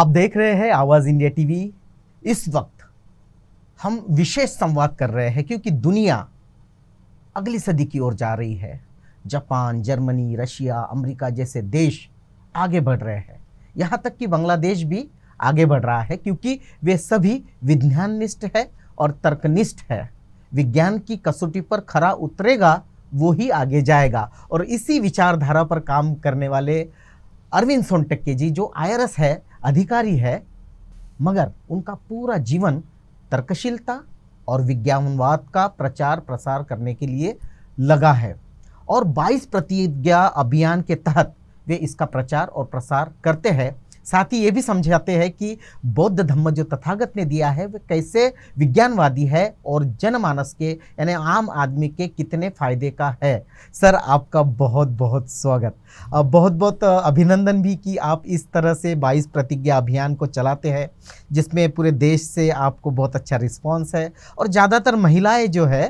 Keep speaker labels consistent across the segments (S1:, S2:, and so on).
S1: आप देख रहे हैं आवाज़ इंडिया टीवी इस वक्त हम विशेष संवाद कर रहे हैं क्योंकि दुनिया अगली सदी की ओर जा रही है जापान जर्मनी रशिया अमेरिका जैसे देश आगे बढ़ रहे हैं यहाँ तक कि बांग्लादेश भी आगे बढ़ रहा है क्योंकि वे सभी विज्ञाननिष्ठ है और तर्कनिष्ठ है विज्ञान की कसौटी पर खरा उतरेगा वो ही आगे जाएगा और इसी विचारधारा पर काम करने वाले अरविंद सोनटक्के जी जो आई है अधिकारी है मगर उनका पूरा जीवन तर्कशीलता और विज्ञानवाद का प्रचार प्रसार करने के लिए लगा है और 22 प्रतिज्ञा अभियान के तहत वे इसका प्रचार और प्रसार करते हैं साथ ही ये भी समझाते हैं कि बौद्ध धम्म जो तथागत ने दिया है वह कैसे विज्ञानवादी है और जनमानस के यानी आम आदमी के कितने फायदे का है सर आपका बहुत बहुत स्वागत बहुत बहुत अभिनंदन भी कि आप इस तरह से बाईस प्रतिज्ञा अभियान को चलाते हैं जिसमें पूरे देश से आपको बहुत अच्छा रिस्पॉन्स है और ज़्यादातर महिलाएँ जो है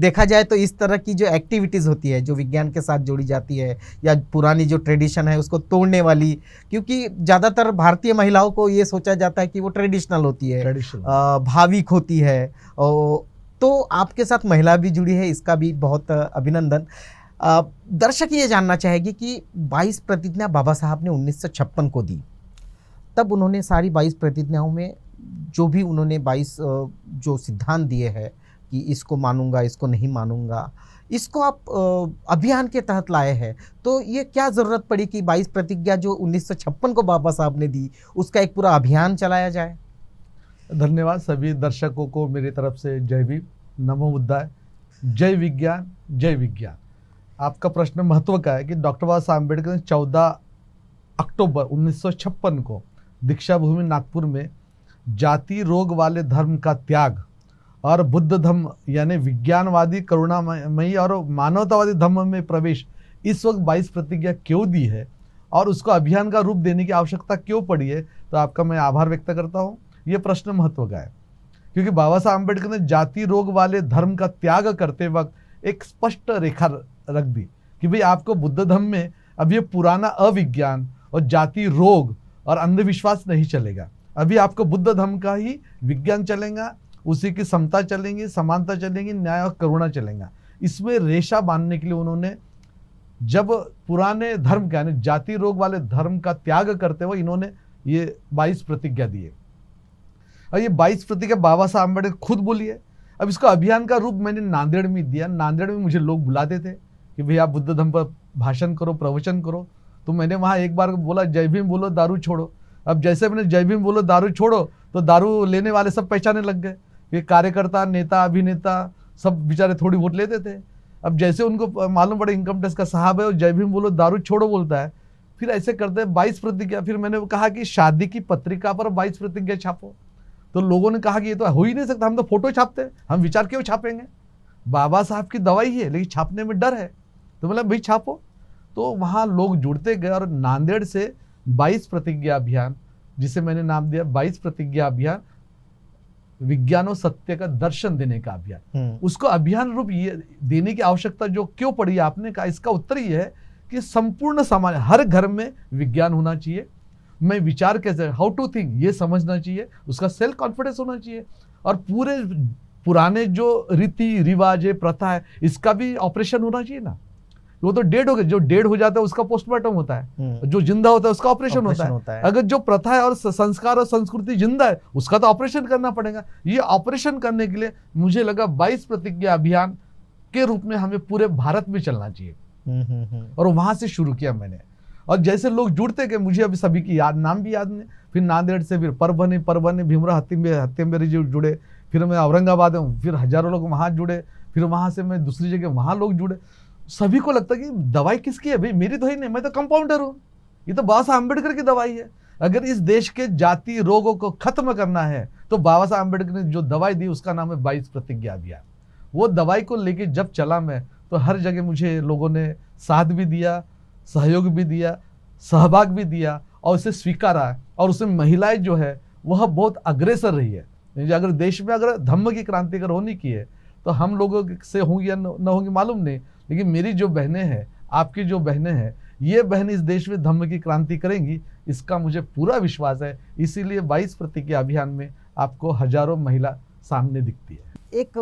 S1: देखा जाए तो इस तरह की जो एक्टिविटीज़ होती है जो विज्ञान के साथ जोड़ी जाती है या पुरानी जो ट्रेडिशन है उसको तोड़ने वाली क्योंकि ज़्यादातर भारतीय महिलाओं को ये सोचा जाता है कि वो ट्रेडिशनल होती है भाविक होती है तो आपके साथ महिला भी जुड़ी है इसका भी बहुत अभिनंदन दर्शक ये जानना चाहेगी कि 22 प्रतिज्ञा बाबा साहब ने 1956 को दी तब उन्होंने सारी 22 प्रतिज्ञाओं में जो भी उन्होंने 22 जो सिद्धांत दिए हैं कि इसको मानूंगा इसको नहीं मानूंगा इसको आप अभियान के तहत लाए हैं तो ये क्या ज़रूरत पड़ी कि 22 प्रतिज्ञा जो उन्नीस को बाबा साहब ने दी उसका एक पूरा अभियान चलाया जाए धन्यवाद सभी
S2: दर्शकों को मेरी तरफ से जय भी नमो मुद्दा जय विज्ञान जय विज्ञान आपका प्रश्न महत्व का है कि डॉक्टर बाबा साहब अम्बेडकर ने चौदह अक्टूबर उन्नीस को दीक्षा भूमि नागपुर में जाति रोग वाले धर्म का त्याग और बुद्ध धम्म यानी विज्ञानवादी करुणामयी और मानवतावादी धम्म में प्रवेश इस वक्त बाईस प्रतिज्ञा क्यों दी है और उसको अभियान का रूप देने की आवश्यकता क्यों पड़ी है तो आपका मैं आभार व्यक्त करता हूँ ये प्रश्न महत्व का है क्योंकि बाबा साहब आम्बेडकर ने जाति रोग वाले धर्म का त्याग करते वक्त एक स्पष्ट रेखा रख दी कि भाई आपको बुद्ध धर्म में अभी पुराना अविज्ञान और जाति रोग और अंधविश्वास नहीं चलेगा अभी आपको बुद्ध धर्म का ही विज्ञान चलेगा उसी की समता चलेंगी समानता चलेंगी न्याय और करुणा चलेगा इसमें रेशा बांधने के लिए उन्होंने जब पुराने धर्म के यानी जाति रोग वाले धर्म का त्याग करते हुए इन्होंने ये बाईस प्रतिज्ञा दिए और ये बाईस प्रतिज्ञा बाबा साहब अम्बेडकर खुद बोलिए अब इसको अभियान का रूप मैंने नांदेड़ में दिया नांदेड़ में मुझे लोग बुलाते थे कि भैया बुद्ध धर्म पर भाषण करो प्रवचन करो तो मैंने वहाँ एक बार बोला जय भीम बोलो दारू छोड़ो अब जैसे मैंने जय भीम बोलो दारू छोड़ो तो दारू लेने वाले सब पहचाने लग गए ये कार्यकर्ता नेता अभिनेता सब बेचारे थोड़ी वोट लेते थे अब जैसे उनको मालूम पड़े इनकम टैक्स का साहब है और जय भीम बोलो दारू छोड़ो बोलता है फिर ऐसे करते हैं बाईस प्रतिज्ञा फिर मैंने कहा कि शादी की पत्रिका पर बाईस प्रतिज्ञा छापो तो लोगों ने कहा कि ये तो हो ही नहीं सकता हम तो फोटो छापते हम विचार क्यों छापेंगे बाबा साहब की दवाई है लेकिन छापने में डर है तो मतलब भाई छापो तो वहाँ लोग जुड़ते गए और नांदेड़ से बाईस प्रतिज्ञा अभियान जिसे मैंने नाम दिया बाईस प्रतिज्ञा अभियान और सत्य का दर्शन देने का अभियान हम्म। उसको अभियान रूप ये देने की आवश्यकता जो क्यों पड़ी आपने कहा इसका उत्तर ये है कि संपूर्ण समाज हर घर में विज्ञान होना चाहिए मैं विचार कैसे हाउ टू थिंक ये समझना चाहिए उसका सेल्फ कॉन्फिडेंस होना चाहिए और पूरे पुराने जो रीति रिवाज है प्रथा है इसका भी ऑपरेशन होना चाहिए ना वो तो डेड हो गए जो डेड हो जाता है उसका पोस्टमार्टम होता है हम्म। जो जिंदा होता है उसका ऑपरेशन होता, होता है अगर जो प्रथा है और संस्कार और संस्कृति जिंदा है उसका तो ऑपरेशन करना पड़ेगा ये ऑपरेशन करने के लिए मुझे लगा बाईस प्रतिज्ञा अभियान के रूप में हमें पूरे भारत में चलना चाहिए हम्म, हम्म, और वहां से शुरू किया मैंने और जैसे लोग जुड़ते गए मुझे अभी सभी की याद नाम भी याद नहीं फिर नांदेड़ से फिर परभने परभने भीमरा हतिम्बे हत्यम्बे जी जुड़े फिर मैं औरंगाबाद हूँ फिर हजारों लोग वहाँ जुड़े फिर वहाँ से मैं दूसरी जगह वहाँ लोग जुड़े सभी को लगता है कि दवाई किसकी है भाई मेरी तो ही नहीं मैं तो कंपाउंडर हूँ ये तो बाबा साहब अम्बेडकर की दवाई है अगर इस देश के जाति रोगों को खत्म करना है तो बाबा साहब अम्बेडकर ने जो दवाई दी उसका नाम है बाईस प्रतिज्ञा दिया वो दवाई को लेकर जब चला मैं तो हर जगह मुझे लोगों ने साथ भी दिया सहयोग भी दिया सहभाग भी दिया और उसे स्वीकारा और उसमें महिलाएं जो है वह बहुत अग्रेसर रही है अगर देश में अगर धम्म की क्रांति अगर होनी की है तो हम लोगों से होंगी या न होंगी मालूम नहीं लेकिन मेरी जो बहनें हैं आपकी जो बहनें हैं ये बहन इस देश में धम्म की क्रांति करेंगी इसका मुझे पूरा विश्वास है इसीलिए बाईस के अभियान में आपको हजारों महिला
S1: सामने दिखती है एक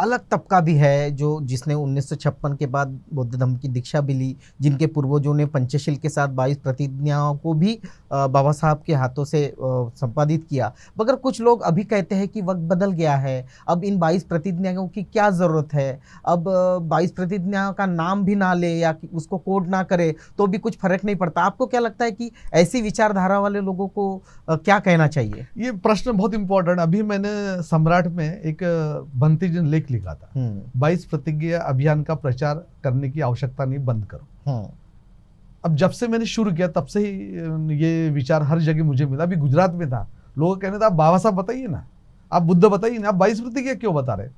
S1: अलग तबका भी है जो जिसने उन्नीस के बाद बौद्ध धर्म की दीक्षा भी ली जिनके पूर्वजों ने पंचशील के साथ बाईस प्रतिज्ञाओं को भी बाबा साहब के हाथों से संपादित किया मगर कुछ लोग अभी कहते हैं कि वक्त बदल गया है अब इन बाईस प्रतिज्ञाओं की क्या ज़रूरत है अब बाईस प्रतिज्ञा का नाम भी ना ले या उसको कोड ना करे तो भी कुछ फर्क नहीं पड़ता आपको क्या लगता है कि ऐसी विचारधारा वाले लोगों को क्या कहना चाहिए ये प्रश्न बहुत इंपॉर्टेंट अभी मैंने
S2: सम्राट में एक बंती जिन लेख लिखा था हम्म। बाईस प्रतिज्ञा अभियान का प्रचार करने की आवश्यकता नहीं बंद करो हम्म। अब जब से मैंने शुरू किया तब से ही ये विचार हर जगह मुझे मिला अभी गुजरात में था लोग कहने था बाबा साहब बताइए ना आप बुद्ध बताइए ना आप बाईस प्रतिज्ञा क्यों बता रहे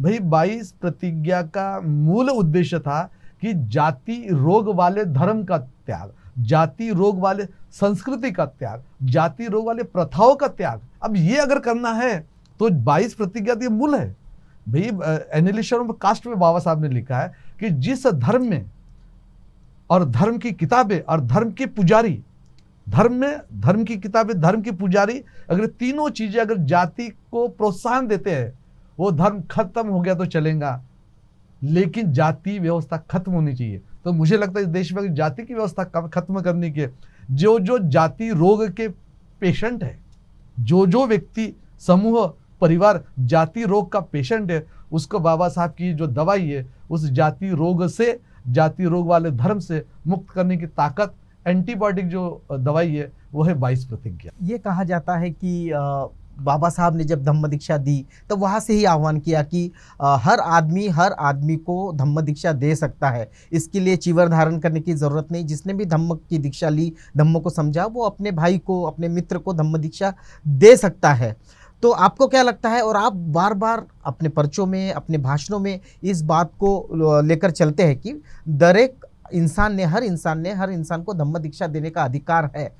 S2: भाई बाईस प्रतिज्ञा का मूल उद्देश्य था कि जाति रोग वाले धर्म का त्याग जाति रोग वाले संस्कृति का त्याग जाति रोग वाले प्रथाओं का त्याग अब ये अगर करना है तो बाईस प्रतिज्ञा तो मूल है भाई एनिलेशन कास्ट में बाबा साहब ने लिखा है कि जिस धर्म में और धर्म की किताबें और धर्म के पुजारी धर्म में धर्म की किताबें धर्म की पुजारी अगर तीनों चीज़ें अगर जाति को प्रोत्साहन देते हैं वो धर्म खत्म हो गया तो चलेगा लेकिन जाति व्यवस्था खत्म होनी चाहिए तो मुझे लगता है देश में जाति की व्यवस्था खत्म करने के जो जो जाति रोग के पेशेंट है जो जो व्यक्ति समूह परिवार जाति रोग का पेशेंट है उसको बाबा साहब की जो दवाई है उस जाति रोग से जाति रोग वाले धर्म से मुक्त करने की ताकत एंटीबायोटिक जो दवाई
S1: है वो है बाईस प्रतिज्ञा ये कहा जाता है कि आ, बाबा साहब ने जब धम्म दीक्षा दी तो वहाँ से ही आह्वान किया कि आ, हर आदमी हर आदमी को धम्म दीक्षा दे सकता है इसके लिए चीवर धारण करने की ज़रूरत नहीं जिसने भी धम्म की दीक्षा ली धम्म को समझा वो अपने भाई को अपने मित्र को धम्म दीक्षा दे सकता है तो आपको क्या लगता है और आप बार बार अपने पर्चों में अपने भाषणों में इस बात को लेकर चलते हैं कि दरेक इंसान ने हर इंसान ने हर इंसान को धम्म दीक्षा देने का अधिकार है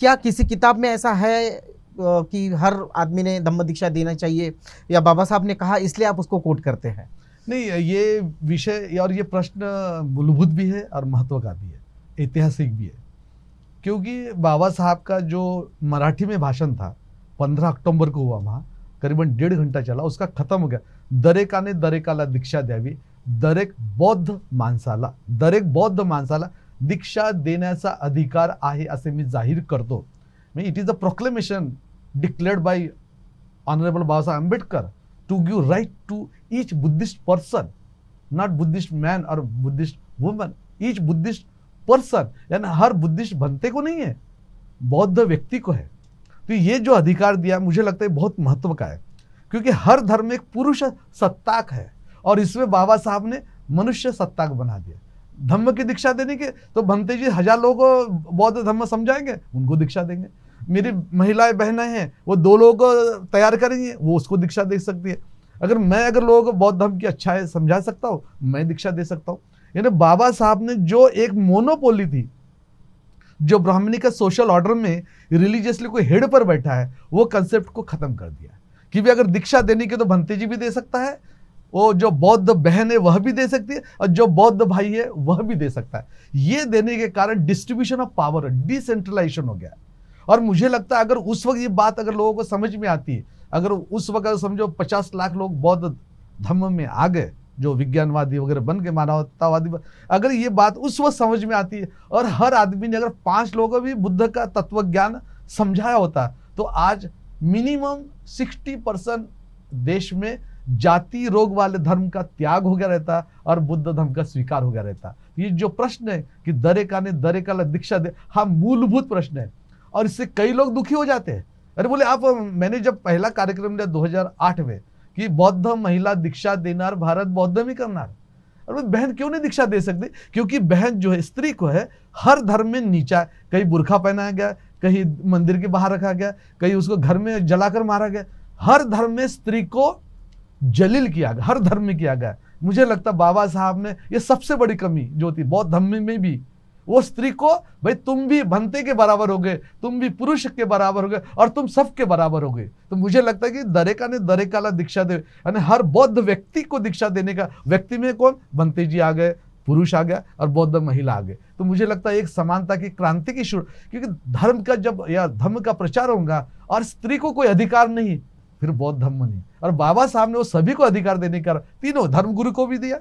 S1: क्या किसी किताब में ऐसा है कि हर आदमी ने धम्म दीक्षा देना चाहिए या बाबा साहब ने कहा इसलिए आप उसको कोट करते हैं नहीं ये विषय और ये प्रश्न
S2: मूलभूत भी है और महत्व का भी है ऐतिहासिक भी है क्योंकि बाबा साहब का जो मराठी में भाषण था पंद्रह अक्टूबर को हुआ वहाँ करीबन डेढ़ घंटा चला उसका खत्म हो गया दरेका ने दरेकाला दीक्षा दयावी दरेक बौद्ध मानसाला दरेक बौद्ध मानसाला दीक्षा देण्याचा अधिकार आहे असे मी जाहीर करतो म्हणजे it is a proclamation declared by honourable Babasaheb Ambedkar to give right to each Buddhist person not Buddhist man और Buddhist woman each Buddhist person यानी हर बुद्धिस्ट बनते को नहीं है बौद्ध व्यक्ति को है तो ये जो अधिकार दिया मुझे लगता है बहुत महत्व का है क्योंकि हर धर्म एक पुरुष सत्ताक है और इसमें बाबा साहब ने मनुष्य सत्ताक बना दिया धम्म की दीक्षा देने के तो भंते जी हजार लोगों को बौद्ध धर्म समझाएंगे उनको दीक्षा देंगे मेरी महिलाएं बहनें हैं वो दो लोगों को तैयार करेंगे वो उसको दीक्षा दे सकती है अगर मैं अगर लोगों को बौद्ध धर्म की अच्छाई समझा सकता हूँ मैं दीक्षा दे सकता हूँ यानी बाबा साहब ने जो एक मोनोपोली थी जो ब्राह्मणी का सोशल ऑर्डर में रिलीजियसली कोई हेड पर बैठा है वो कंसेप्ट को खत्म कर दिया कि भी अगर दीक्षा देने के तो भंते जी भी दे सकता है वो जो बौद्ध बहन है वह भी दे सकती है और जो बौद्ध भाई है वह भी दे सकता है ये देने के कारण डिस्ट्रीब्यूशन ऑफ पावर डिसेंट्रलाइजेशन हो गया और मुझे लगता है अगर उस वक्त ये बात अगर लोगों को समझ में आती है अगर उस वक्त समझो पचास लाख लोग बौद्ध धर्म में आ गए जो विज्ञानवादी वगैरह बन के मानवतावादी अगर ये बात उस वक्त समझ में आती है और हर आदमी ने अगर पांच लोगों को भी बुद्ध का तत्व ज्ञान समझाया होता तो आज मिनिमम सिक्सटी परसेंट देश में जाति रोग वाले धर्म का त्याग हो गया रहता और बुद्ध धर्म का स्वीकार हो गया रहता ये जो प्रश्न है कि दरेका ने दरेका दीक्षा दे हा मूलभूत प्रश्न है और इससे कई लोग दुखी हो जाते हैं अरे बोले आप मैंने जब पहला कार्यक्रम लिया 2008 में कि बौद्ध महिला दीक्षा देना भारत बौद्ध में करना बहन क्यों नहीं दीक्षा दे सकती क्योंकि बहन जो है स्त्री को है हर धर्म में नीचा कहीं बुरखा पहनाया गया कहीं मंदिर के बाहर रखा गया कहीं उसको घर में जलाकर मारा गया हर धर्म में स्त्री को जलील किया गया हर धर्म में किया गया मुझे लगता बाबा साहब ने ये सबसे बड़ी कमी जो थी बौद्ध धर्म में भी वो स्त्री को भाई तुम भी भंते के बराबर हो गए तुम भी पुरुष के बराबर हो गए और तुम सबके बराबर हो गए तो मुझे लगता है कि दरेका ने दरेकाला दीक्षा दे यानी हर बौद्ध व्यक्ति को दीक्षा देने का व्यक्ति में कौन भंते जी आ गए पुरुष आ गया और बौद्ध महिला आ गए तो मुझे लगता है एक समानता की क्रांति की शुरू क्योंकि धर्म का जब या धर्म का प्रचार होगा और स्त्री को कोई अधिकार नहीं फिर बौद्ध धर्म नहीं और बाबा साहब ने वो सभी को अधिकार देने का तीनों धर्मगुरु को भी दिया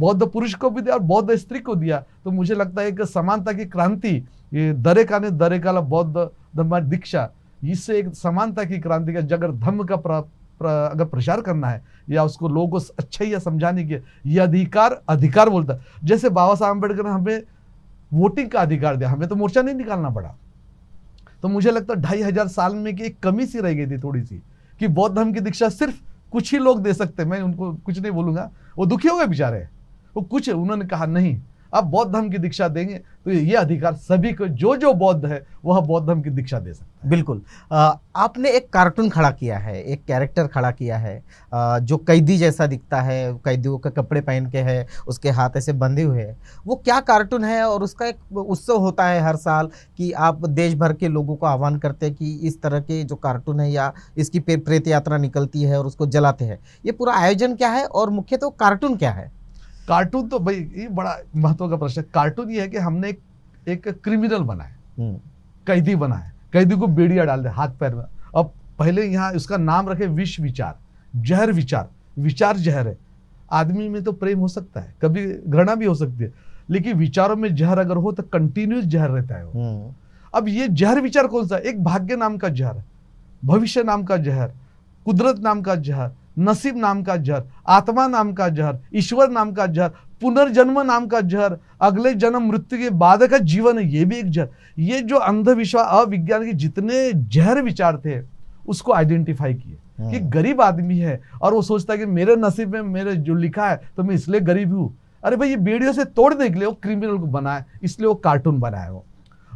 S2: बौद्ध पुरुष को भी दिया और बौद्ध स्त्री को दिया तो मुझे लगता है कि समानता की क्रांति ये दरेका ने दरेका बौद्ध धर्म दीक्षा इससे एक समानता की क्रांति का जगह धर्म का अगर प्रचार करना है या उसको लोगों को अच्छा या समझाने के ये अधिकार अधिकार बोलता जैसे बाबा साहब अम्बेडकर ने हमें वोटिंग का अधिकार दिया हमें तो मोर्चा नहीं निकालना पड़ा तो मुझे लगता है ढाई हजार साल में की एक कमी सी रह गई थी थोड़ी सी कि बौद्ध धर्म की दीक्षा सिर्फ कुछ ही लोग दे सकते मैं उनको कुछ नहीं बोलूंगा वो दुखी हो गए बेचारे वो तो कुछ उन्होंने कहा नहीं आप बौद्ध धर्म की दीक्षा देंगे तो ये अधिकार सभी को जो जो बौद्ध है वह
S1: बौद्ध धर्म की दीक्षा दे सकते हैं बिल्कुल आ, आपने एक कार्टून खड़ा किया है एक कैरेक्टर खड़ा किया है आ, जो कैदी जैसा दिखता है कैदियों के कपड़े पहन के है उसके हाथ ऐसे बंधे हुए हैं वो क्या कार्टून है और उसका एक उत्सव होता है हर साल कि आप देश भर के लोगों को आह्वान करते हैं कि इस तरह के जो कार्टून है या इसकी प्रेत यात्रा निकलती है और उसको जलाते हैं ये पूरा आयोजन क्या है और मुख्यतः तो कार्टून क्या है कार्टून तो भाई ये बड़ा महत्व का प्रश्न है कार्टून ये है कि हमने एक, एक क्रिमिनल बनाया हम्म। कैदी
S2: बनाया कैदी को बेड़िया डाल दे हाथ पैर में अब पहले यहाँ इसका नाम रखे विष विचार जहर विचार विचार जहर है आदमी में तो प्रेम हो सकता है कभी घृणा भी हो सकती है लेकिन विचारों में जहर अगर हो तो कंटिन्यूस जहर रहता है हम्म। अब ये जहर विचार कौन सा एक भाग्य नाम का जहर भविष्य नाम का जहर कुदरत नाम का जहर नसीब नाम का जहर आत्मा नाम का जहर ईश्वर नाम का जहर पुनर्जन्म नाम का जहर अगले जन्म मृत्यु के बाद का जीवन ये भी एक जहर ये जो अंधविश्वास अविज्ञान के जितने जहर विचार थे उसको आइडेंटिफाई किए हाँ। कि गरीब आदमी है और वो सोचता है कि मेरे नसीब में मेरे जो लिखा है तो मैं इसलिए गरीब हूँ अरे भाई ये बेड़ियों से तोड़ने के लिए वो क्रिमिनल को बनाए इसलिए वो कार्टून बनाए वो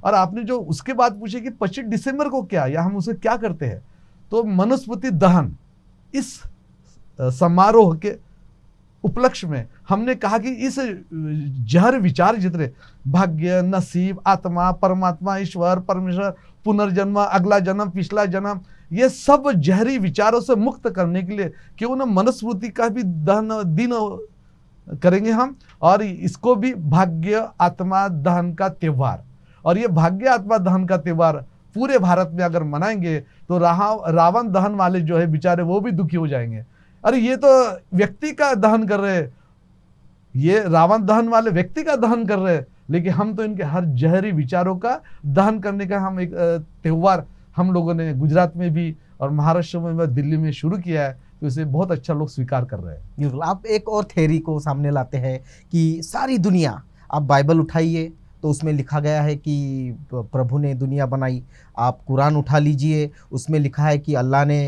S2: और आपने जो उसके बाद पूछे कि पच्चीस दिसंबर को क्या या हम उसे क्या करते हैं तो मनुस्मृति दहन इस समारोह के उपलक्ष्य में हमने कहा कि इस जहर विचार जितने भाग्य नसीब आत्मा परमात्मा ईश्वर परमेश्वर पुनर्जन्म अगला जन्म पिछला जन्म ये सब जहरी विचारों से मुक्त करने के लिए क्यों ना मनुस्मृति का भी दहन दिन करेंगे हम और इसको भी भाग्य आत्मा दहन का त्यौहार और ये भाग्य आत्मा दहन का त्यौहार पूरे भारत में अगर मनाएंगे तो रावण दहन वाले जो है बेचारे वो भी दुखी हो जाएंगे अरे ये तो व्यक्ति का दहन कर रहे ये रावण दहन वाले व्यक्ति का दहन कर रहे लेकिन हम तो इनके हर जहरी विचारों का दहन करने का हम एक त्यौहार हम लोगों ने गुजरात में भी और महाराष्ट्र में दिल्ली में शुरू किया है
S1: तो इसे बहुत अच्छा लोग स्वीकार कर रहे हैं बिल्कुल आप एक और थेरी को सामने लाते हैं कि सारी दुनिया आप बाइबल उठाइए तो उसमें लिखा गया है कि प्रभु ने दुनिया बनाई आप कुरान उठा लीजिए उसमें लिखा है कि अल्लाह ने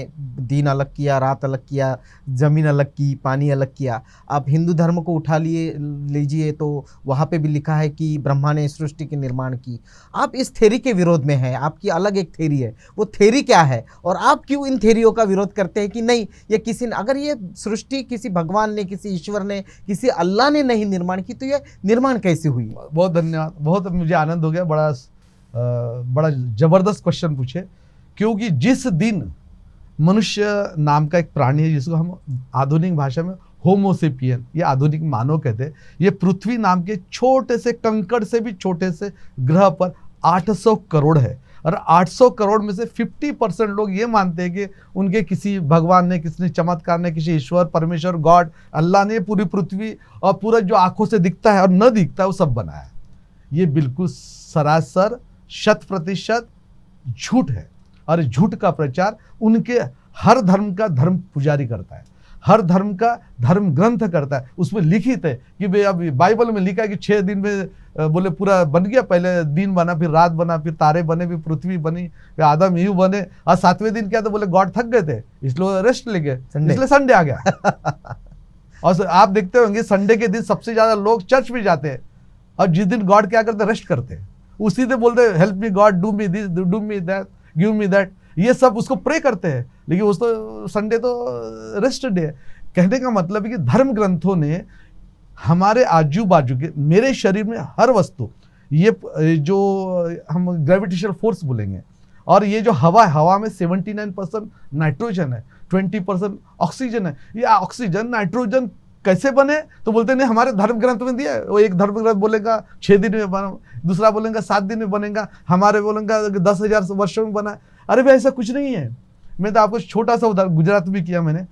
S1: दिन अलग किया रात अलग किया ज़मीन अलग की पानी अलग किया आप हिंदू धर्म को उठा लिए लीजिए तो वहाँ पे भी लिखा है कि ब्रह्मा ने सृष्टि के निर्माण की आप इस थेरी के विरोध में हैं आपकी अलग एक थेरी है वो थेरी क्या है और आप क्यों इन थेरियों का विरोध करते हैं कि नहीं ये किसी अगर ये सृष्टि किसी भगवान ने किसी ईश्वर ने किसी अल्लाह ने नहीं निर्माण की तो ये निर्माण कैसे हुई बहुत धन्यवाद बहुत मुझे आनंद हो गया बड़ा बड़ा
S2: ज़बरदस्त क्वेश्चन पूछे क्योंकि जिस दिन मनुष्य नाम का एक प्राणी है जिसको हम आधुनिक भाषा में होमोसेपियन ये आधुनिक मानव कहते हैं ये पृथ्वी नाम के छोटे से कंकड़ से भी छोटे से ग्रह पर 800 करोड़ है और 800 करोड़ में से 50 परसेंट लोग ये मानते हैं कि उनके किसी भगवान ने किसी चमत्कार ने किसी ईश्वर परमेश्वर गॉड अल्लाह ने पूरी पृथ्वी और पूरा जो आंखों से दिखता है और न दिखता है वो सब बनाया ये बिल्कुल सरासर शत प्रतिशत झूठ है और झूठ का प्रचार उनके हर धर्म का धर्म पुजारी करता है हर धर्म का धर्म ग्रंथ करता है उसमें लिखित है कि भाई अब बाइबल में लिखा है कि छः दिन में बोले पूरा बन गया पहले दिन बना फिर रात बना फिर तारे बने फिर पृथ्वी बनी फिर आदम यू बने और सातवें दिन क्या तो बोले गॉड थक गए थे इसलिए रेस्ट ले गए इसलिए संडे आ गया और आप देखते होंगे संडे के दिन सबसे ज़्यादा लोग चर्च भी जाते हैं और जिस दिन गॉड क्या करते रेस्ट करते हैं उसी से बोलते help me God do me this do me that give me that ये सब उसको प्रे करते हैं लेकिन उस तो संडे तो रेस्ट डे है कहने का मतलब है कि धर्म ग्रंथों ने हमारे आजू बाजू के मेरे शरीर में हर वस्तु ये जो हम ग्रेविटेशनल फोर्स बोलेंगे और ये जो हवा है हवा में 79 परसेंट नाइट्रोजन है 20 परसेंट ऑक्सीजन है ये ऑक्सीजन नाइट्रोजन कैसे बने तो बोलते नहीं हमारे धर्म ग्रंथ में दिया वो एक धर्म ग्रंथ बोलेगा छः दिन में बना दूसरा बोलेगा सात दिन में बनेगा हमारे बोलेगा दस हज़ार वर्षों में बना अरे भाई ऐसा कुछ नहीं है मैं तो आपको छोटा सा उदाहरण गुजरात में किया मैंने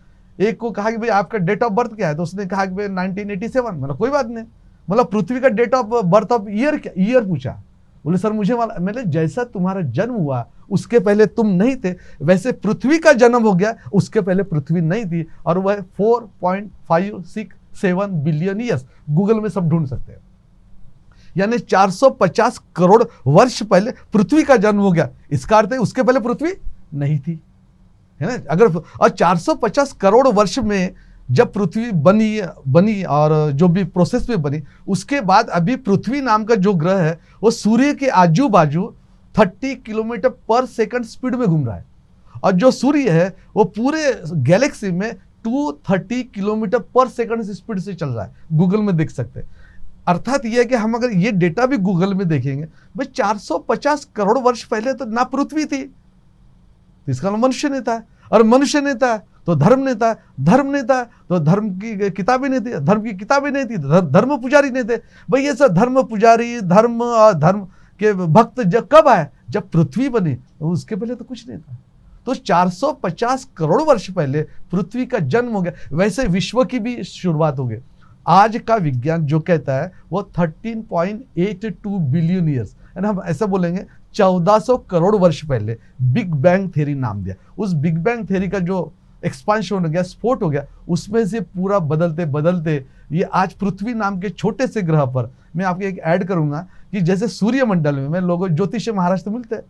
S2: एक को कहा कि भाई आपका डेट ऑफ बर्थ क्या है तो उसने कहा कि भाई नाइनटीन एटी सेवन मतलब कोई बात नहीं मतलब पृथ्वी का date of birth of year year पूछा बोले सर मुझे मैंने जैसा तुम्हारा जन्म हुआ उसके पहले तुम नहीं थे वैसे पृथ्वी का जन्म हो गया उसके पहले पृथ्वी नहीं थी और वह four point five six seven billion years Google में सब ढूंढ सकते हैं यानी 450 करोड़ वर्ष पहले पृथ्वी का जन्म हो गया इसका अर्थ है उसके पहले पृथ्वी नहीं थी है ना अगर और 450 करोड़ वर्ष में जब पृथ्वी बनी बनी और जो भी प्रोसेस में बनी उसके बाद अभी पृथ्वी नाम का जो ग्रह है वो सूर्य के आजू बाजू थर्टी किलोमीटर पर सेकंड स्पीड में घूम रहा है और जो सूर्य है वो पूरे गैलेक्सी में 230 किलोमीटर पर सेकंड से स्पीड से चल रहा है गूगल में देख सकते हैं अर्थात यह है कि हम अगर ये डेटा भी गूगल में देखेंगे भाई 450 करोड़ वर्ष पहले तो ना पृथ्वी थी तो इसका नाम मनुष्य नेता है और मनुष्य नेता है तो धर्म नेता है धर्म नेता है तो धर्म की किताबें नहीं थी धर्म की किताबें नहीं थी धर्म पुजारी नहीं थे भाई ये सब धर्म पुजारी धर्म और धर्म कि भक्त जब कब आए जब पृथ्वी बनी तो उसके पहले तो कुछ नहीं था तो 450 करोड़ वर्ष पहले पृथ्वी का जन्म हो गया वैसे विश्व की भी शुरुआत हो गई आज का विज्ञान जो कहता है वो 13.82 बिलियन ईयर्स यानी हम ऐसा बोलेंगे 1400 करोड़ वर्ष पहले बिग बैंग थेरी नाम दिया उस बिग बैंग थेरी का जो एक्सपांशन हो गया स्फोट हो गया उसमें से पूरा बदलते बदलते ये आज पृथ्वी नाम के छोटे से ग्रह पर मैं आपके एक ऐड करूंगा कि जैसे सूर्यमंडल में, में लोगों ज्योतिष महाराष्ट्र मिलते हैं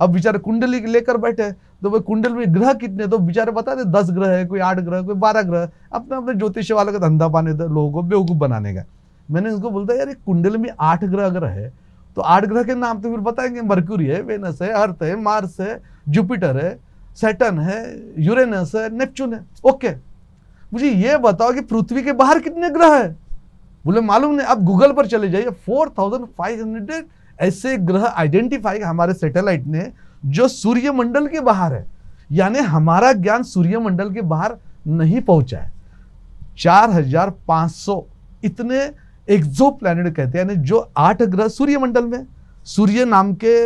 S2: अब बेचारे कुंडली लेकर बैठे तो भाई कुंडल में ग्रह कितने तो बेचारे बता दे दस ग्रह है कोई आठ ग्रह कोई बारह ग्रह अपने अपने ज्योतिष वाले का धंधा पाने था लोगों को बेवकूफ़ बनाने का मैंने उसको बोलता यार कुंडल में आठ ग्रह अगर है तो आठ ग्रह के नाम तो फिर बताएंगे मर्क्यूरी है वेनस है अर्थ है मार्स है जुपिटर है सेटन है यूरेनस है नेपच्यून है ओके मुझे ये बताओ कि पृथ्वी के बाहर कितने ग्रह है बोले मालूम नहीं आप गूगल पर चले जाइए फोर थाउजेंड फाइव हंड्रेड ऐसे ग्रह आइडेंटिफाई हमारे सैटेलाइट ने जो सूर्यमंडल के बाहर है यानी हमारा ज्ञान सूर्यमंडल के बाहर नहीं पहुंचा है चार हजार पांच सौ इतने एक्जो प्लैनेट कहते हैं यानी जो आठ ग्रह सूर्यमंडल में सूर्य नाम के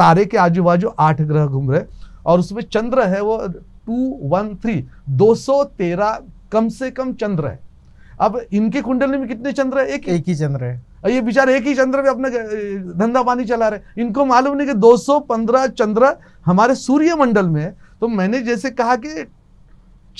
S2: तारे के आजू बाजू आठ ग्रह घूम रहे और उसमें चंद्र है वो टू वन थ्री दो सौ तेरह कम से कम चंद्र है अब इनके कुंडली में कितने चंद्र है एक एक ही चंद्र है ये बिचारे एक ही चंद्र में अपना धंधा पानी चला रहे इनको मालूम नहीं कि 215 चंद्र हमारे सूर्य मंडल में है तो मैंने जैसे कहा कि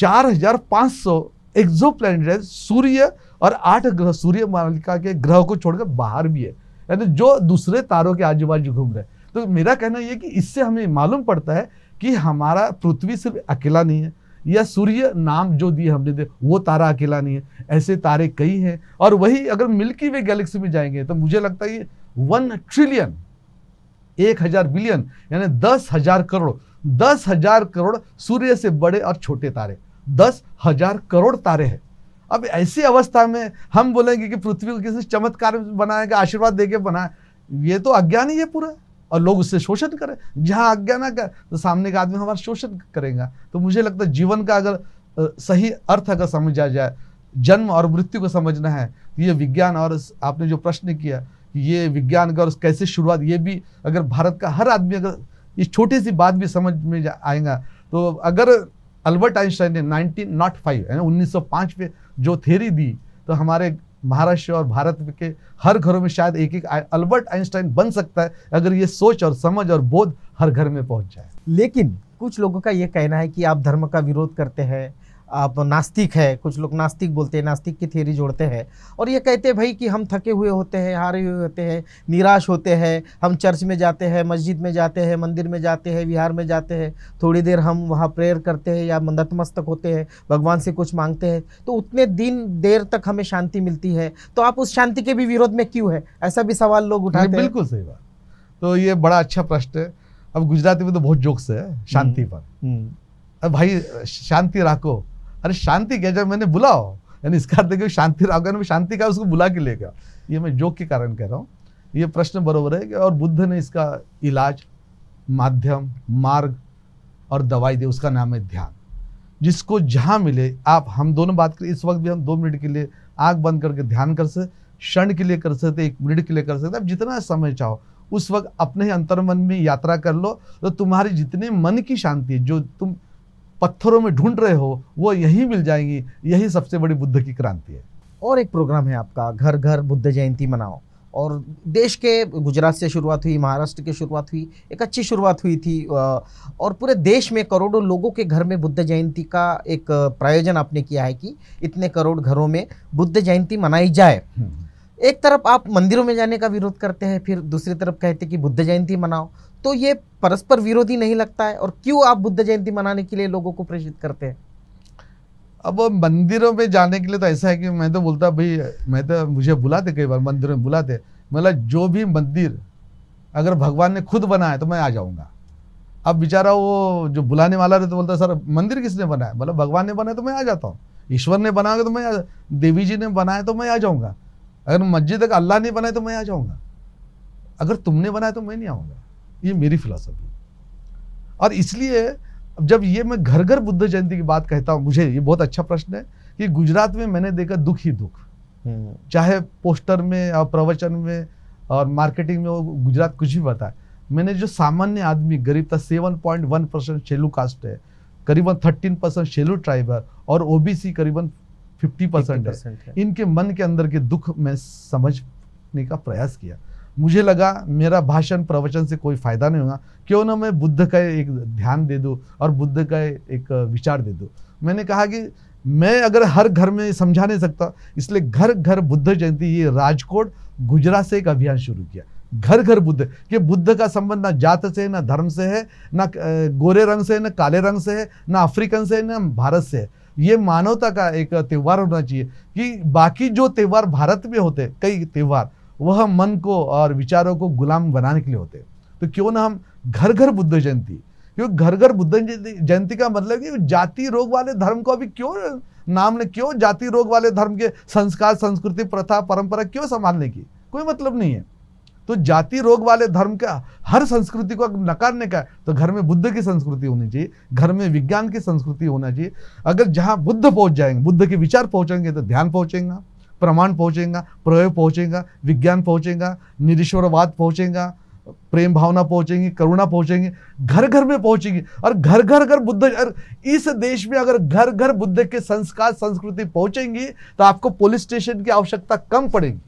S2: 4500 एक्जो पांच है सूर्य और आठ ग्रह सूर्य मालिका के ग्रह को छोड़कर बाहर भी है यानी जो दूसरे तारों के आजू बाजू घूम रहे तो मेरा कहना यह कि इससे हमें मालूम पड़ता है कि हमारा पृथ्वी सिर्फ अकेला नहीं है या सूर्य नाम जो दिए हमने दे वो तारा अकेला नहीं है ऐसे तारे कई हैं और वही अगर मिल्की वे गैलेक्सी में जाएंगे तो मुझे लगता है ये वन ट्रिलियन एक हजार बिलियन यानी दस हजार करोड़ दस हजार करोड़ सूर्य से बड़े और छोटे तारे दस हजार करोड़ तारे हैं अब ऐसी अवस्था में हम बोलेंगे कि पृथ्वी को किसी चमत्कार बनाएगा आशीर्वाद देके बनाए ये तो अज्ञान ही है पूरा और लोग उससे शोषण करें जहाँ आज्ञा ना करें तो सामने का आदमी हमारा शोषण करेगा तो मुझे लगता है जीवन का अगर सही अर्थ अगर समझा जाए जन्म और मृत्यु को समझना है तो ये विज्ञान और आपने जो प्रश्न किया ये विज्ञान का और कैसे शुरुआत ये भी अगर भारत का हर आदमी अगर इस छोटी सी बात भी समझ में आएगा तो अगर अल्बर्ट आइंस्टाइन ने नाइनटीन नॉट फाइव यानी उन्नीस में जो थेरी दी तो हमारे महाराष्ट्र और भारत के हर घरों में शायद एक एक अल्बर्ट आइंस्टाइन बन सकता है अगर ये सोच और समझ और बोध हर घर
S1: में पहुंच जाए लेकिन कुछ लोगों का ये कहना है कि आप धर्म का विरोध करते हैं आप नास्तिक है कुछ लोग नास्तिक बोलते हैं नास्तिक की थ्योरी जोड़ते हैं और ये कहते हैं भाई कि हम थके हुए होते हैं हारे हुए होते हैं निराश होते हैं हम चर्च में जाते हैं मस्जिद में जाते हैं मंदिर में जाते हैं विहार में जाते हैं थोड़ी देर हम वहाँ प्रेयर करते हैं या नतमस्तक होते हैं भगवान से कुछ मांगते हैं तो उतने दिन देर तक हमें शांति मिलती है तो आप उस शांति के भी विरोध में क्यों है ऐसा भी सवाल लोग उठाते हैं बिल्कुल सही बात तो ये बड़ा अच्छा प्रश्न है अब
S2: गुजराती में तो बहुत जोक्स है शांति हम्म। पर हम्म। अब भाई शांति राखो अरे शांति क्या जब मैंने बुलाओ यानी इसका अर्थ है शांति राव में शांति का उसको बुला के ले गया ये मैं जोक के कारण कह रहा हूँ ये प्रश्न बरोबर है कि और बुद्ध ने इसका इलाज माध्यम मार्ग और दवाई दे उसका नाम है ध्यान जिसको जहाँ मिले आप हम दोनों बात करें इस वक्त भी हम दो मिनट के लिए आँख बंद करके ध्यान कर सकते क्षण के लिए कर सकते एक मिनट के लिए कर सकते आप जितना समय चाहो उस वक्त अपने ही अंतर्मन में यात्रा कर लो तो तुम्हारी जितने मन की शांति है जो तुम पत्थरों में ढूंढ रहे हो वो यही मिल
S1: जाएंगी यही सबसे बड़ी बुद्ध की क्रांति है और एक प्रोग्राम है आपका घर घर बुद्ध जयंती मनाओ और देश के गुजरात से शुरुआत हुई महाराष्ट्र की शुरुआत हुई एक अच्छी शुरुआत हुई थी और पूरे देश में करोड़ों लोगों के घर में बुद्ध जयंती का एक प्रायोजन आपने किया है कि इतने करोड़ घरों में बुद्ध जयंती मनाई जाए हम्म। एक तरफ आप मंदिरों में जाने का विरोध करते हैं फिर दूसरी तरफ कहते हैं कि बुद्ध जयंती मनाओ तो ये परस्पर विरोधी नहीं लगता है और क्यों आप बुद्ध जयंती मनाने के लिए लोगों को प्रेरित करते हैं
S2: अब मंदिरों में जाने के लिए तो ऐसा है कि मैं तो बोलता भाई मैं तो मुझे बुलाते कई बार मंदिरों में बुलाते मतलब जो भी मंदिर अगर भगवान ने खुद बनाया तो मैं आ जाऊँगा अब बेचारा वो जो बुलाने वाला रहता तो बोलता सर मंदिर किसने बनाया मतलब भगवान ने बनाया तो मैं आ जाता हूँ ईश्वर ने बनाया तो मैं देवी जी ने बनाया तो मैं आ जाऊँगा अगर मस्जिद अगर अल्लाह ने बनाए तो मैं आ जाऊँगा अगर तुमने बनाया तो मैं नहीं आऊँगा ये मेरी फिलासफी और इसलिए जब ये मैं घर घर बुद्ध जयंती की बात कहता हूँ मुझे ये बहुत अच्छा प्रश्न है कि गुजरात में मैंने देखा दुख ही दुख हम्म। चाहे पोस्टर में और प्रवचन में और मार्केटिंग में वो गुजरात कुछ भी बताए मैंने जो सामान्य आदमी गरीब था सेवन पॉइंट वन परसेंट शेलू कास्ट है करीबन थर्टीन परसेंट शेलू ट्राइब है और ओबीसी करीबन फिफ्टी परसेंट इनके मन के अंदर के दुख मैं समझने का प्रयास किया मुझे लगा मेरा भाषण प्रवचन से कोई फायदा नहीं होगा क्यों ना मैं बुद्ध का एक ध्यान दे दूँ और बुद्ध का एक विचार दे दूँ मैंने कहा कि मैं अगर हर घर में समझा नहीं सकता इसलिए घर घर बुद्ध जयंती ये राजकोट गुजरात से एक अभियान शुरू किया घर घर बुद्ध के बुद्ध का संबंध ना जात से है ना धर्म से है ना गोरे रंग से है ना काले रंग से है ना अफ्रीकन से है ना भारत से है ये मानवता का एक त्यौहार होना चाहिए कि बाकी जो त्यौहार भारत में होते हैं कई त्यौहार वह मन को और विचारों को गुलाम बनाने के लिए होते हैं तो क्यों ना हम घर घर बुद्ध जयंती क्योंकि घर घर बुद्ध जयंती का मतलब कि जाति रोग वाले धर्म को अभी क्यों नाम ने क्यों जाति रोग वाले धर्म के संस्कार संस्कृति प्रथा परंपरा क्यों संभालने की कोई मतलब नहीं है तो जाति रोग वाले धर्म का हर संस्कृति को नकारने का तो घर में बुद्ध की संस्कृति होनी चाहिए घर में विज्ञान की संस्कृति होना चाहिए अगर जहाँ बुद्ध पहुँच जाएंगे बुद्ध के विचार पहुँचेंगे तो ध्यान पहुँचेगा प्रमाण पहुँचेगा प्रयोग पहुँचेगा विज्ञान पहुँचेगा निरीश्वरवाद पहुँचेगा प्रेम भावना पहुंचेंगी करुणा पहुंचेंगी घर घर में पहुंचेगी और घर घर घर बुद्ध अगर इस देश में अगर घर घर बुद्ध के संस्कार संस्कृति पहुंचेंगी तो आपको पुलिस स्टेशन की आवश्यकता कम पड़ेगी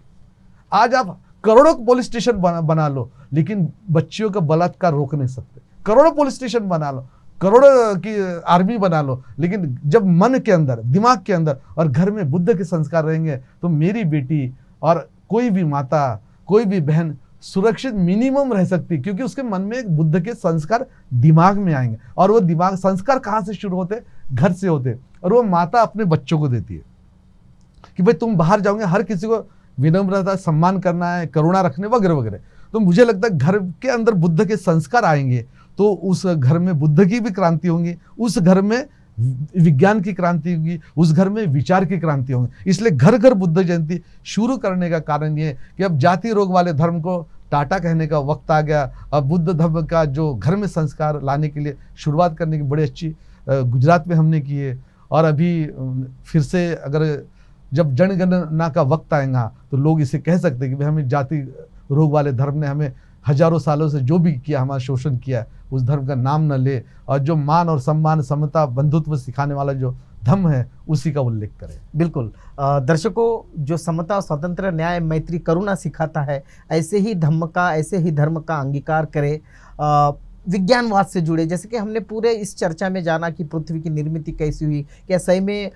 S2: आज आप करोड़ों पुलिस स्टेशन बना, बना लो लेकिन बच्चियों का बलात्कार रोक नहीं सकते करोड़ों पुलिस स्टेशन बना लो करोड़ों की आर्मी बना लो लेकिन जब मन के अंदर दिमाग के अंदर और घर में बुद्ध के संस्कार रहेंगे तो मेरी बेटी और कोई भी माता कोई भी बहन सुरक्षित मिनिमम रह सकती क्योंकि उसके मन में एक बुद्ध के संस्कार दिमाग में आएंगे और वो दिमाग संस्कार कहाँ से शुरू होते घर से होते और वो माता अपने बच्चों को देती है कि भाई तुम बाहर जाओगे हर किसी को विनम्रता सम्मान करना है करुणा रखने वगैरह वगैरह तो मुझे लगता है घर के अंदर बुद्ध के संस्कार आएंगे तो उस घर में बुद्ध की भी क्रांति होंगी उस घर में विज्ञान की क्रांति होगी उस घर में विचार की क्रांति होगी इसलिए घर घर बुद्ध जयंती शुरू करने का कारण ये कि अब जाति रोग वाले धर्म को टाटा कहने का वक्त आ गया अब बुद्ध धर्म का जो घर में संस्कार लाने के लिए शुरुआत करने की बड़ी अच्छी गुजरात में हमने की है और अभी फिर से अगर जब जनगणना का वक्त आएगा तो लोग इसे कह सकते हैं कि हमें जाति रोग वाले धर्म ने हमें हजारों सालों से जो भी किया हमारा शोषण किया उस धर्म का नाम न ले और जो मान और सम्मान समता बंधुत्व सिखाने वाला जो धम है
S1: उसी का उल्लेख करें बिल्कुल दर्शकों जो समता स्वतंत्र न्याय मैत्री करुणा सिखाता है ऐसे ही धम्म का ऐसे ही धर्म का अंगीकार करें विज्ञानवाद से जुड़े जैसे कि हमने पूरे इस चर्चा में जाना कि पृथ्वी की निर्मित कैसी हुई क्या सही में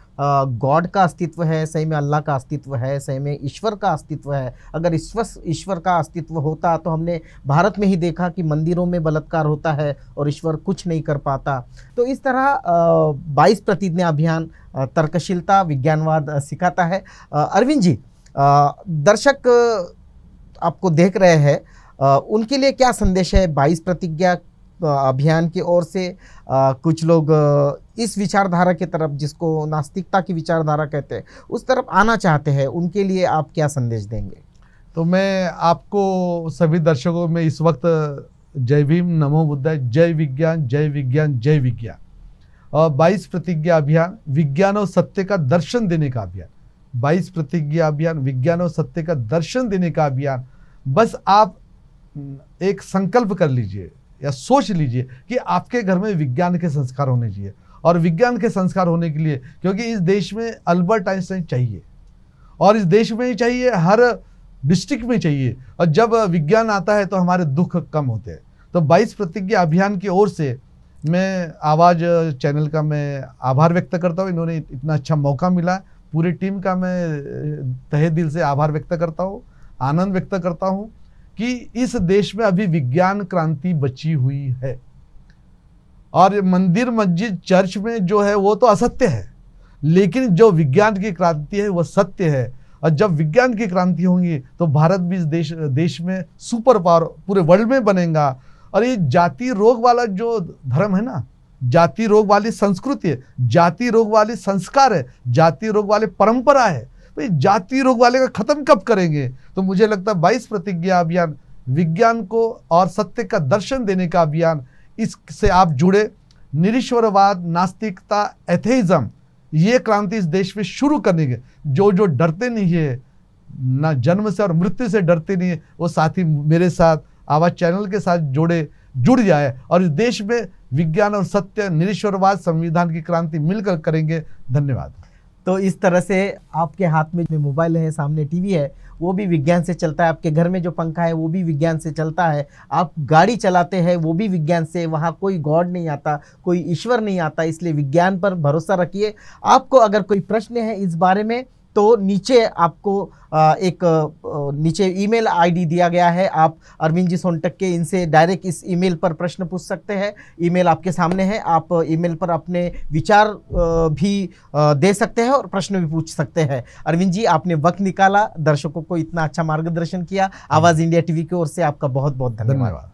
S1: गॉड का अस्तित्व है सही में अल्लाह का अस्तित्व है सही में ईश्वर का अस्तित्व है अगर ईश्वर ईश्वर का अस्तित्व होता तो हमने भारत में ही देखा कि मंदिरों में बलात्कार होता है और ईश्वर कुछ नहीं कर पाता तो इस तरह बाईस प्रतिज्ञा अभियान तर्कशीलता विज्ञानवाद सिखाता है अरविंद जी दर्शक आपको देख रहे हैं उनके लिए क्या संदेश है बाईस प्रतिज्ञा अभियान की ओर से आ, कुछ लोग इस विचारधारा की तरफ जिसको नास्तिकता की विचारधारा कहते हैं उस तरफ आना चाहते हैं उनके लिए आप क्या संदेश देंगे तो मैं आपको सभी दर्शकों में इस वक्त जय भीम नमो बुद्धा जय
S2: विज्ञान जय विज्ञान जय विज्ञान और बाईस प्रतिज्ञा अभियान विज्ञान और सत्य का दर्शन देने का अभियान बाईस प्रतिज्ञा अभियान विज्ञान और सत्य का दर्शन देने का अभियान बस आप एक संकल्प कर लीजिए या सोच लीजिए कि आपके घर में विज्ञान के संस्कार होने चाहिए और विज्ञान के संस्कार होने के लिए क्योंकि इस देश में अल्बर्ट आइंस्टाइन चाहिए और इस देश में ही चाहिए हर डिस्ट्रिक्ट में चाहिए और जब विज्ञान आता है तो हमारे दुख कम होते हैं तो 22 प्रतिज्ञा अभियान की ओर से मैं आवाज़ चैनल का मैं आभार व्यक्त करता हूँ इन्होंने इतना अच्छा मौका मिला पूरी टीम का मैं तहे दिल से आभार व्यक्त करता हूँ आनंद व्यक्त करता हूँ कि इस देश में अभी विज्ञान क्रांति बची हुई है और मंदिर मस्जिद चर्च में जो है वो तो असत्य है लेकिन जो विज्ञान की क्रांति है वह सत्य है और जब विज्ञान की क्रांति होंगी तो भारत भी इस देश देश में सुपर पावर पूरे वर्ल्ड में बनेगा और ये जाति रोग वाला जो धर्म है ना जाति रोग वाली संस्कृति है जाति रोग वाली संस्कार है जाति रोग वाली परंपरा है भाई तो जाति रोग वाले का खत्म कब करेंगे तो मुझे लगता है बाईस प्रतिज्ञा अभियान विज्ञान को और सत्य का दर्शन देने का अभियान इससे आप जुड़े निरीश्वरवाद नास्तिकता एथेइज्म ये क्रांति इस देश में शुरू करने के जो जो डरते नहीं है ना जन्म से और मृत्यु से डरते नहीं है वो साथी मेरे साथ आवाज़ चैनल के साथ जोड़े जुड़ जाए और इस देश
S1: में विज्ञान और सत्य निरीश्वरवाद संविधान की क्रांति मिलकर करेंगे धन्यवाद तो इस तरह से आपके हाथ में जो मोबाइल है सामने टीवी है वो भी विज्ञान से चलता है आपके घर में जो पंखा है वो भी विज्ञान से चलता है आप गाड़ी चलाते हैं वो भी विज्ञान से वहाँ कोई गॉड नहीं आता कोई ईश्वर नहीं आता इसलिए विज्ञान पर भरोसा रखिए आपको अगर कोई प्रश्न है इस बारे में तो नीचे आपको एक नीचे ईमेल आईडी दिया गया है आप अरविंद जी सोनटक के इनसे डायरेक्ट इस ईमेल पर प्रश्न पूछ सकते हैं ईमेल आपके सामने है आप ईमेल पर अपने विचार भी दे सकते हैं और प्रश्न भी पूछ सकते हैं अरविंद जी आपने वक्त निकाला दर्शकों को इतना अच्छा मार्गदर्शन किया आवाज़ इंडिया टीवी की ओर से आपका बहुत बहुत धन्यवाद